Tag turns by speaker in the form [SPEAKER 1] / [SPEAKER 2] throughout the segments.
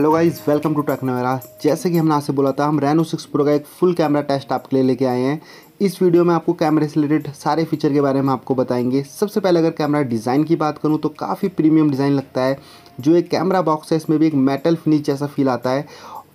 [SPEAKER 1] hello guys welcome to Technovera जैसे कि हमने आपसे बोला था हम रेनो सिक्स प्रो का एक फुल कैमरा टेस्ट आपके लिए लेके आए हैं इस वीडियो में आपको कैमरे से रिलेटेड सारे फीचर के बारे में आपको बताएंगे सबसे पहले अगर कैमरा डिज़ाइन की बात करूं तो काफ़ी प्रीमियम डिज़ाइन लगता है जो एक कैमरा बॉक्स है इसमें भी एक मेटल फिनिश जैसा फील आता है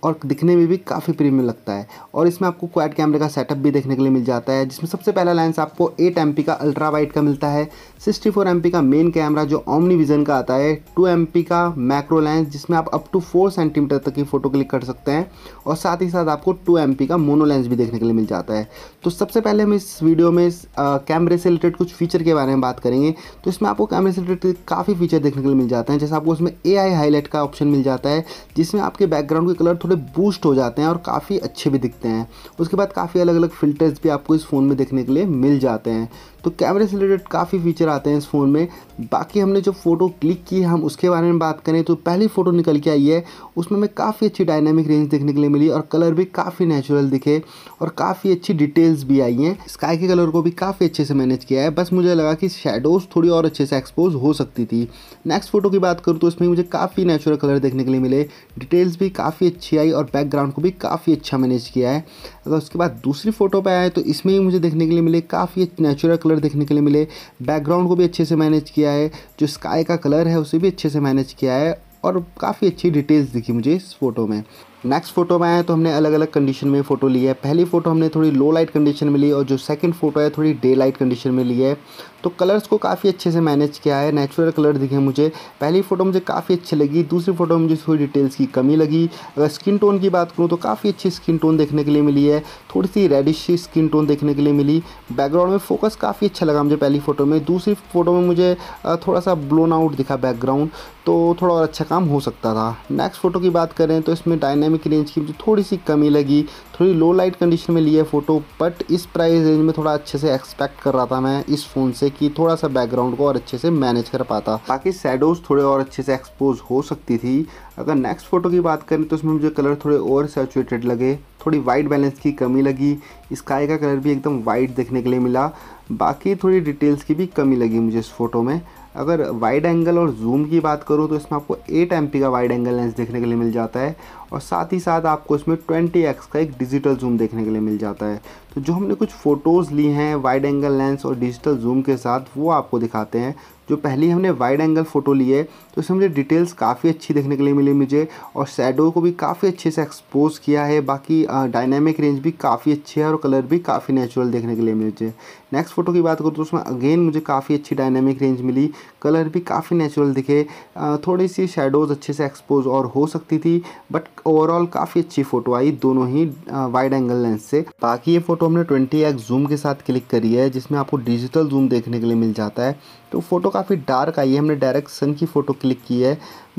[SPEAKER 1] और दिखने में भी काफ़ी प्रीमियम लगता है और इसमें आपको क्वाड कैमरे का सेटअप भी देखने के लिए मिल जाता है जिसमें सबसे पहला लेंस आपको एट एम का अल्ट्रा वाइट का मिलता है सिक्सटी फोर एम का मेन कैमरा जो ओमनी विजन का आता है टू एम का मैक्रो लेंस जिसमें आप अप टू फोर सेंटीमीटर तक की फ़ोटो क्लिक कर सकते हैं और साथ ही साथ आपको टू एम का मोनो लेंस भी देखने के लिए मिल जाता है तो सबसे पहले हम इस वीडियो में इस कैमरे से रिलेटेड कुछ फीचर के बारे में बात करेंगे तो इसमें आपको कैमरे से रिलेटेड काफ़ी फीचर देखने के लिए मिल जाते हैं जैसे आपको उसमें ए हाईलाइट का ऑप्शन मिल जाता है जिसमें आपके बैकग्राउंड के कलर थोड़े बूस्ट हो जाते हैं और काफ़ी अच्छे भी दिखते हैं उसके बाद काफ़ी अलग अलग फ़िल्टर्स भी आपको इस फ़ोन में देखने के लिए मिल जाते हैं तो कैमरे से रिलेटेड काफ़ी फीचर आते हैं इस फ़ोन में बाकी हमने जो फ़ोटो क्लिक की हम उसके बारे में बात करें तो पहली फ़ोटो निकल के आई है उसमें हमें काफ़ी अच्छी डायनामिक रेंज देखने के लिए मिली और कलर भी काफ़ी नेचुरल दिखे और काफ़ी अच्छी डिटेल्स भी आई हैं स्काई के कलर को भी काफ़ी अच्छे से मैनेज किया है बस मुझे लगा कि शेडोज़ थोड़ी और अच्छे से एक्सपोज हो सकती थी नेक्स्ट फोटो की बात करूँ तो इसमें मुझे काफ़ी नेचुरल कलर देखने के लिए मिले डिटेल्स भी काफ़ी अच्छी आई और बैकग्राउंड को भी काफ़ी अच्छा मैनेज किया है अगर उसके बाद दूसरी फोटो पर आए तो इसमें ही मुझे देखने के लिए मिले काफ़ी नेचुरल कलर कलर देखने के लिए मिले बैकग्राउंड को भी अच्छे से मैनेज किया है जो स्काई का कलर है उसे भी अच्छे से मैनेज किया है और काफ़ी अच्छी डिटेल्स दिखी मुझे इस फोटो में नेक्स्ट फोटो में आए तो हमने अलग अलग कंडीशन में फ़ोटो ली है पहली फ़ोटो हमने थोड़ी लो लाइट कंडीशन में ली और जो सेकंड फोटो है थोड़ी डे लाइट कंडीशन में ली है तो कलर्स को काफ़ी अच्छे से मैनेज किया है नेचुरल कलर दिखे मुझे पहली फ़ोटो मुझे काफ़ी अच्छी लगी दूसरी फ़ोटो मुझे थोड़ी डिटेल्स की कमी लगी अगर स्किन टोन की बात करूँ तो काफ़ी अच्छी स्किन टोन देखने के लिए मिली है थोड़ी सी रेडिश स्किन टोन देखने के लिए मिली बैकग्राउंड में फोकस काफ़ी अच्छा लगा मुझे पहली फ़ोटो में दूसरी फ़ोटो में मुझे थोड़ा सा ब्लोन आउट दिखा बैकग्राउंड तो थोड़ा और अच्छा काम हो सकता था नेक्स्ट फ़ोटो की बात करें तो इसमें डायनेमिक रेंज की मुझे थोड़ी सी कमी लगी थोड़ी लो लाइट कंडीशन में ली है फ़ोटो बट इस प्राइस रेंज में थोड़ा अच्छे से एक्सपेक्ट कर रहा था मैं इस फ़ोन से कि थोड़ा सा बैकग्राउंड को और अच्छे से मैनेज कर पाता ताकि शेडोज थोड़े और अच्छे से एक्सपोज हो सकती थी अगर नेक्स्ट फोटो की बात करें तो उसमें मुझे कलर थोड़े ओवर सेचुएटेड लगे थोड़ी वाइट बैलेंस की कमी लगी स्काई का कलर भी एकदम वाइट देखने के लिए मिला बाकी थोड़ी डिटेल्स की भी कमी लगी मुझे इस फोटो में अगर वाइड एंगल और जूम की बात करूँ तो इसमें आपको एट एम का वाइड एंगल लेंस देखने के लिए मिल जाता है और साथ ही साथ आपको इसमें एक्स का एक डिजिटल जूम देखने के लिए मिल जाता है तो जो हमने कुछ फ़ोटोज़ ली हैं वाइड एंगल लेंस और डिजिटल जूम के साथ वो आपको दिखाते हैं जो पहली हमने वाइड एंगल फ़ोटो लिए तो इसमें मुझे डिटेल्स काफ़ी अच्छी देखने के लिए मिली मुझे और शेडो को भी काफ़ी अच्छे से एक्सपोज किया है बाकी डायनेमिक रेंज भी काफ़ी अच्छी है और कलर भी काफ़ी नेचुरल देखने के लिए मुझे नेक्स्ट फ़ोटो की बात करूँ तो उसमें अगेन मुझे काफ़ी अच्छी डायनेमिक रेंज मिली कलर भी काफ़ी नेचुरल दिखे आ, थोड़ी सी शेडोज़ अच्छे से एक्सपोज और हो सकती थी बट ओवरऑल काफ़ी अच्छी फोटो आई दोनों ही वाइड एंगल लेंस से बाकी ये फोटो हमने 20x जूम के साथ क्लिक करी है जिसमें आपको डिजिटल जूम देखने के लिए मिल जाता है तो फोटो काफ़ी डार्क आई है हमने डायरेक्ट सन की फ़ोटो क्लिक की है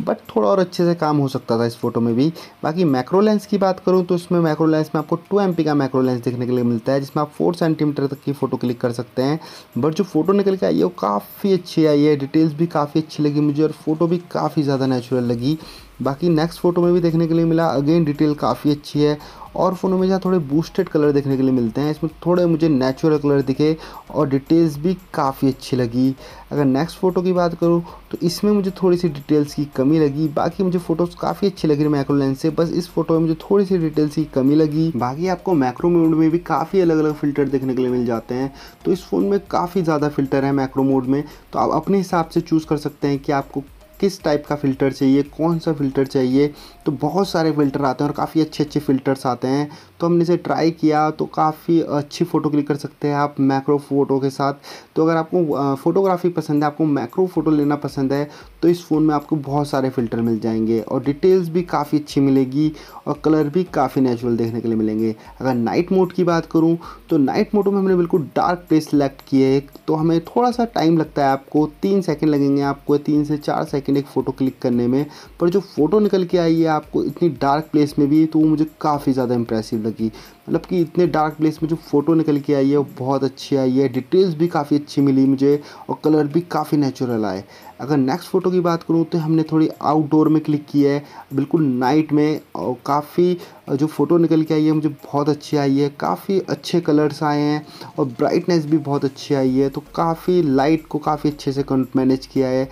[SPEAKER 1] बट थोड़ा और अच्छे से काम हो सकता था इस फोटो में भी बाकी मैक्रो लेंस की बात करूँ तो इसमें मैक्रो लेंस में आपको टू एम का मैक्रो लेंस देखने के लिए मिलता है जिसमें आप फोर सेंटीमीटर तक की फ़ोटो क्लिक कर सकते हैं बट जो फोटो निकल के आई है वो काफ़ी अच्छी आई है डिटेल्स भी काफ़ी अच्छी लगी मुझे और फोटो भी काफ़ी ज़्यादा नेचुरल लगी बाकी नेक्स्ट फोटो में भी देखने के लिए मिला अगेन डिटेल काफ़ी अच्छी है और फोनों में जहाँ थोड़े बूस्टेड कलर देखने के लिए मिलते हैं इसमें थोड़े मुझे नेचुरल कलर दिखे और डिटेल्स भी काफ़ी अच्छी लगी अगर नेक्स्ट फ़ोटो की बात करूँ तो इसमें मुझे थोड़ी सी डिटेल्स की कमी लगी बाकी मुझे फ़ोटोज़ काफ़ी अच्छी लगी मैक्रो लेंस से बस इस फोटो में मुझे थोड़ी सी डिटेल्स की कमी लगी बाकी आपको मैक्रो मोड में भी काफ़ी अलग अलग फ़िल्टर देखने के लिए मिल जाते हैं तो इस फ़ोन में काफ़ी ज़्यादा फ़िल्टर है मैक्रो मोड में तो आप अपने हिसाब से चूज़ कर सकते हैं कि आपको किस टाइप का फ़िल्टर चाहिए कौन सा फ़िल्टर चाहिए तो बहुत सारे फ़िल्टर आते हैं और काफ़ी अच्छे अच्छे फ़िल्टर्स आते हैं तो हमने इसे ट्राई किया तो काफ़ी अच्छी फ़ोटो क्लिक कर सकते हैं आप मैक्रो फ़ोटो के साथ तो अगर आपको फ़ोटोग्राफी पसंद है आपको मैक्रो फ़ोटो लेना पसंद है तो इस फ़ोन में आपको बहुत सारे फ़िल्टर मिल जाएंगे और डिटेल्स भी काफ़ी अच्छी मिलेगी और कलर भी काफ़ी नेचुरल देखने के लिए मिलेंगे अगर नाइट मोड की बात करूँ तो नाइट मोड में हमने बिल्कुल डार्क प्लेस सेलेक्ट किए तो हमें थोड़ा सा टाइम लगता है आपको तीन सेकेंड लगेंगे आपको तीन से चार सेकेंड सेकेंड एक फ़ोटो क्लिक करने में पर जो फ़ोटो निकल के आई है आपको इतनी डार्क प्लेस में भी तो वो मुझे काफ़ी ज़्यादा इंप्रेसिव लगी मतलब कि इतने डार्क प्लेस में जो फ़ोटो निकल के आई है वो बहुत अच्छी आई है डिटेल्स भी काफ़ी अच्छी मिली मुझे और कलर भी काफ़ी नेचुरल आए अगर नेक्स्ट फ़ोटो की बात करूँ तो हमने थोड़ी आउटडोर में क्लिक की है बिल्कुल नाइट में और काफ़ी जो फ़ोटो निकल के आई है मुझे बहुत अच्छी आई है काफ़ी अच्छे कलर्स आए हैं और ब्राइटनेस भी बहुत अच्छी आई है तो काफ़ी लाइट को काफ़ी अच्छे से मैनेज किया है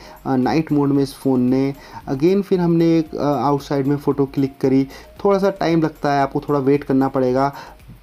[SPEAKER 1] नाइट मोड में इस फ़ोन ने अगेन फिर हमने एक आउटसाइड में फ़ोटो क्लिक करी थोड़ा सा टाइम लगता है आपको थोड़ा वेट करना पड़ेगा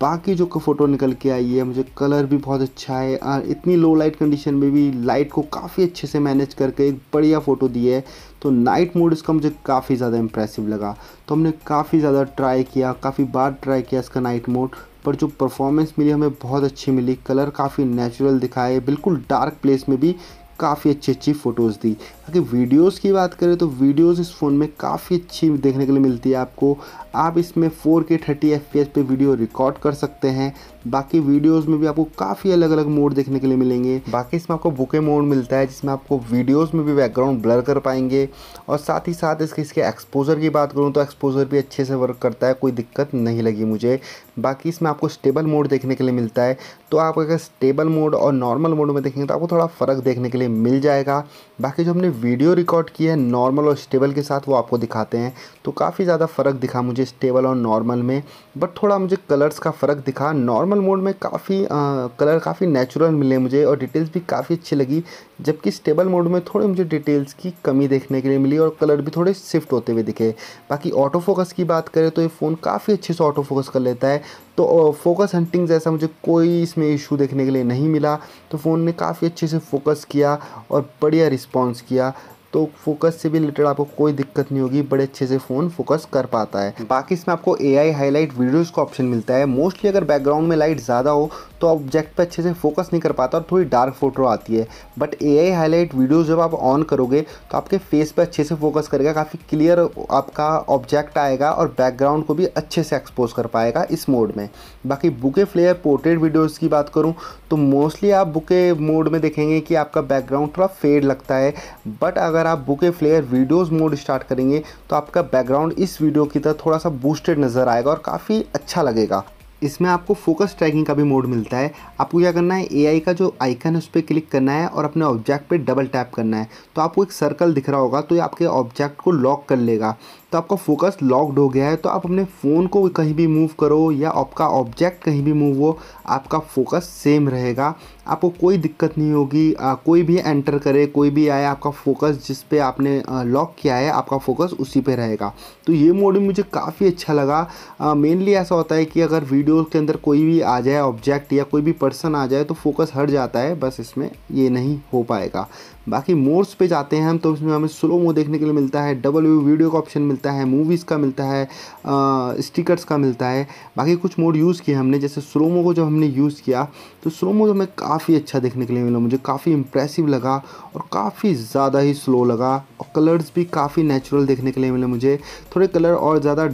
[SPEAKER 1] बाकी जो फ़ोटो निकल के आई है मुझे कलर भी बहुत अच्छा है और इतनी लो लाइट कंडीशन में भी लाइट को काफ़ी अच्छे से मैनेज करके एक बढ़िया फ़ोटो दी है तो नाइट मोड इसका मुझे काफ़ी ज़्यादा इम्प्रेसिव लगा तो हमने काफ़ी ज़्यादा ट्राई किया काफ़ी बार ट्राई किया इसका नाइट मोड पर जो परफॉर्मेंस मिली हमें बहुत अच्छी मिली कलर काफ़ी नेचुरल दिखाए बिल्कुल डार्क प्लेस में भी काफ़ी अच्छी अच्छी फ़ोटोज़ दी अगर वीडियोस की बात करें तो वीडियोस इस फ़ोन में काफ़ी अच्छी देखने के लिए मिलती है आपको आप इसमें 4K 30 FPS पे वीडियो रिकॉर्ड कर सकते हैं बाकी वीडियोस में भी आपको काफ़ी अलग अलग मोड देखने के लिए मिलेंगे बाकी इसमें आपको बुके मोड मिलता है जिसमें आपको वीडियोस में भी बैकग्राउंड ब्लर कर पाएंगे और साथ ही साथ इसके इसके एक्सपोज़र की बात करूँ तो एक्सपोज़र भी अच्छे से वर्क करता है कोई दिक्कत नहीं लगी मुझे बाकी इसमें आपको स्टेबल मोड देखने के लिए मिलता है तो आप अगर स्टेबल मोड और नॉर्मल मोड में देखेंगे तो आपको थोड़ा फ़र्क देखने के लिए मिल जाएगा बाकी जो हमने वीडियो रिकॉर्ड की है नॉर्मल और स्टेबल के साथ वो आपको दिखाते हैं तो काफ़ी ज़्यादा फ़र्क दिखा मुझे स्टेबल और नॉर्मल में बट थोड़ा मुझे कलर्स का फ़र्क दिखा नॉर्मल मोड में काफ़ी कलर काफ़ी नेचुरल मिले मुझे और डिटेल्स भी काफ़ी अच्छी लगी जबकि स्टेबल मोड में थोड़ी मुझे डिटेल्स की कमी देखने के लिए मिली और कलर भी थोड़े शिफ्ट होते हुए दिखे बाकी ऑटो फोकस की बात करें तो ये फ़ोन काफ़ी अच्छे से ऑटो फोकस कर लेता है तो फोकस हंटिंग जैसा मुझे कोई इसमें इसमें इशू देखने के लिए नहीं मिला तो फ़ोन ने काफ़ी अच्छे से फोकस किया और बढ़िया रिस्पॉन्स किया तो फोकस से भी रिलेटेड आपको कोई दिक्कत नहीं होगी बड़े अच्छे से फ़ोन फोकस कर पाता है बाकी इसमें आपको ए आई हाईलाइट वीडियोज़ का ऑप्शन मिलता है मोस्टली अगर बैकग्राउंड में लाइट ज़्यादा हो तो ऑब्जेक्ट पर अच्छे से फोकस नहीं कर पाता और थोड़ी डार्क फोटो आती है but A I highlight videos जब आप ऑन करोगे तो आपके फेस पर अच्छे से फोकस करेगा काफ़ी क्लियर आपका ऑब्जेक्ट आएगा और बैकग्राउंड को भी अच्छे से एक्सपोज कर पाएगा इस मोड में बाकी बुके फ्लेयर पोर्ट्रेट वीडियोज़ की बात करूँ तो मोस्टली आप बुके मोड में देखेंगे कि आपका बैकग्राउंड थोड़ा फेड लगता है बट अगर अगर आप bokeh flare videos mode start करेंगे तो आपका बैकग्राउंड इस वीडियो की तरह थोड़ा सा बूस्टेड नज़र आएगा और काफ़ी अच्छा लगेगा इसमें आपको फोकस ट्रैकिंग का भी मोड मिलता है आपको क्या करना है एआई का जो आइकन है उस पर क्लिक करना है और अपने ऑब्जेक्ट पे डबल टैप करना है तो आपको एक सर्कल दिख रहा होगा तो ये आपके ऑब्जेक्ट को लॉक कर लेगा तो आपका फोकस लॉक्ड हो गया है तो आप अपने फ़ोन को कहीं भी मूव करो या आपका ऑब्जेक्ट कहीं भी मूव हो आपका फोकस सेम रहेगा आपको कोई दिक्कत नहीं होगी कोई भी एंटर करे कोई भी आए आपका फोकस जिस पे आपने लॉक किया है आपका फोकस उसी पे रहेगा तो ये भी मुझे काफ़ी अच्छा लगा मेनली ऐसा होता है कि अगर वीडियो के अंदर कोई भी आ जाए ऑब्जेक्ट या कोई भी पर्सन आ जाए तो फोकस हट जाता है बस इसमें ये नहीं हो पाएगा बाकी मोड्स पे जाते हैं हम तो इसमें हमें स्लो मो देखने के लिए मिलता है डबल व्यू वीडियो का ऑप्शन मिलता है मूवीज़ का मिलता है स्टिकर्स का मिलता है बाकी कुछ मोड यूज़ किए हमने जैसे स्लो मो को जब हमने यूज़ किया तो स्लो मो हमें काफ़ी अच्छा देखने के लिए मिला मुझे काफ़ी इंप्रेसिव लगा और काफ़ी ज़्यादा ही स्लो लगा और कलर्स भी काफ़ी नेचुरल देखने के लिए मिले मुझे थोड़े कलर और ज़्यादा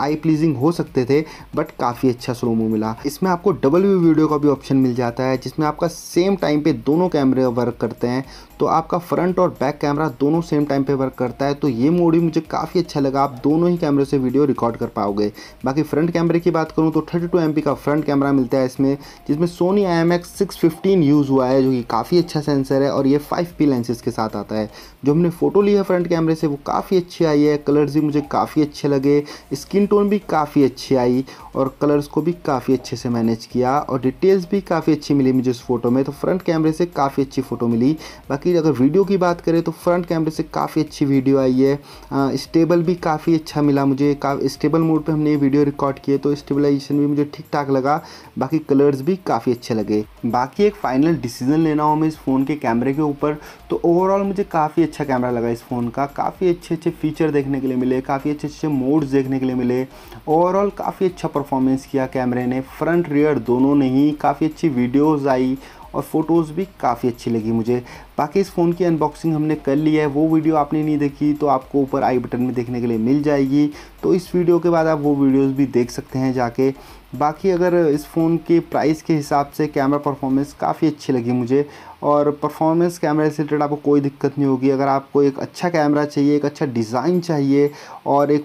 [SPEAKER 1] आई प्लीजिंग हो सकते थे बट काफ़ी अच्छा स्लोमो मिला इसमें आपको डबल व्यू वीडियो का भी ऑप्शन मिल जाता है जिसमें आपका सेम टाइम पे दोनों कैमरे वर्क करते हैं तो आपका फ्रंट और बैक कैमरा दोनों सेम टाइम पे वर्क करता है तो ये मोड भी मुझे काफ़ी अच्छा लगा आप दोनों ही कैमरे से वीडियो रिकॉर्ड कर पाओगे बाकी फ्रंट कैमरे की बात करूँ तो थर्टी टू का फ्रंट कैमरा मिलता है इसमें जिसमें सोनी आई एम यूज़ हुआ है जो कि काफ़ी अच्छा सेंसर है और ये फाइव लेंसेज के साथ आता है जो हमने फ़ोटो ली है फ्रंट कैमरे से वो काफ़ी अच्छी आई है कलर्स भी मुझे काफ़ी अच्छे लगे स्किन स्किन टोन भी काफ़ी अच्छी आई और कलर्स को भी काफ़ी अच्छे से मैनेज किया और डिटेल्स भी काफ़ी अच्छी मिली मुझे इस फोटो में तो फ्रंट कैमरे से काफ़ी अच्छी फ़ोटो मिली बाकी अगर वीडियो की बात करें तो फ्रंट कैमरे से काफ़ी अच्छी वीडियो आई है स्टेबल भी काफ़ी अच्छा मिला मुझे स्टेबल मोड पर हमने वीडियो रिकॉर्ड किए तो स्टेबलाइजेशन भी मुझे ठीक ठाक लगा बाकी कलर्स भी काफ़ी अच्छे लगे बाकी एक फाइनल डिसीजन लेना हो मैं इस फ़ोन के कैमरे के ऊपर तो ओवरऑल मुझे काफ़ी अच्छा कैमरा लगा इस फ़ोन का काफ़ी अच्छे अच्छे फीचर देखने के लिए मिले काफ़ी अच्छे अच्छे मोड्स देखने के लिए मिले निकले ओवरऑल काफ़ी अच्छा परफॉर्मेंस किया कैमरे ने फ्रंट रियर दोनों ने ही काफ़ी अच्छी वीडियोज़ आई और फ़ोटोज़ भी काफ़ी अच्छी लगी मुझे बाकी इस फ़ोन की अनबॉक्सिंग हमने कर ली है वो वीडियो आपने नहीं देखी तो आपको ऊपर आई बटन में देखने के लिए मिल जाएगी तो इस वीडियो के बाद आप वो वीडियोज़ भी देख सकते हैं जाके बाकी अगर इस फ़ोन की प्राइस के हिसाब से कैमरा परफॉर्मेंस काफ़ी अच्छी लगी मुझे और परफॉर्मेंस कैमरा से रिलेटेड आपको कोई दिक्कत नहीं होगी अगर आपको एक अच्छा कैमरा चाहिए एक अच्छा डिज़ाइन चाहिए और एक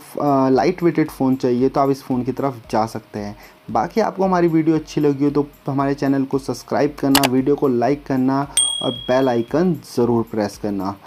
[SPEAKER 1] लाइट वेटेड फ़ोन चाहिए तो आप इस फ़ोन की तरफ जा सकते हैं बाकी आपको हमारी वीडियो अच्छी लगी हो तो हमारे चैनल को सब्सक्राइब करना वीडियो को लाइक करना और बेल आइकन ज़रूर प्रेस करना